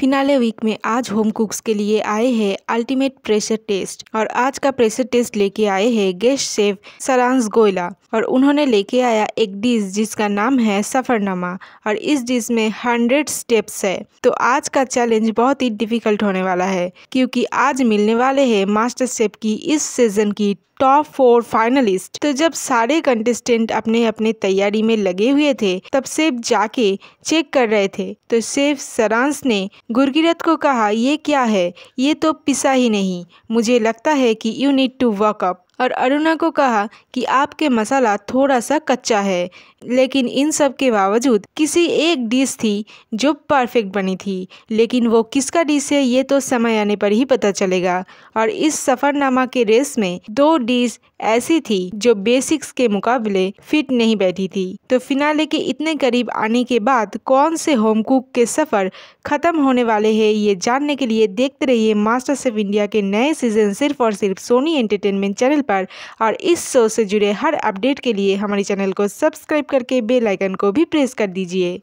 finale week में आज home कुक्स के लिए आए हैं अल्टीमेट प्रेशर टेस्ट और आज का प्रेशर टेस्ट लेके आए हैं गेस्ट शेफ सरांस गोयला और उन्होंने लेके आया एक डिश जिसका नाम है सफरनामा और इस डिश में हंड्रेड स्टेप्स है तो आज का चैलेंज बहुत ही डिफिकल्ट होने वाला है क्योंकि आज मिलने वाले है मास्टर शेफ की इस सीजन की टॉप फोर फाइनलिस्ट तो जब सारे कंटेस्टेंट अपने अपने तैयारी में लगे हुए थे तब सेब जाके चेक कर रहे थे तो सेब सरांस ने गुरगिरथ को कहा ये क्या है ये तो पिसा ही नहीं मुझे लगता है कि यू नीड टू वर्कअप और अरुणा को कहा कि आपके मसाला थोड़ा सा कच्चा है लेकिन इन सब के बावजूद किसी एक डिश थी जो परफेक्ट बनी थी लेकिन वो किसका डिश है ये तो समय आने पर ही पता चलेगा और इस सफ़रनामा के रेस में दो डिश ऐसी थी जो बेसिक्स के मुकाबले फिट नहीं बैठी थी तो फिनाले के इतने करीब आने के बाद कौन से होम कुक के सफ़र ख़त्म होने वाले है ये जानने के लिए देखते रहिए मास्टर सेफ इंडिया के नए सीजन सिर्फ और सिर्फ सोनी एंटरटेनमेंट चैनल पर और इस शो से जुड़े हर अपडेट के लिए हमारे चैनल को सब्सक्राइब करके बेल आइकन को भी प्रेस कर दीजिए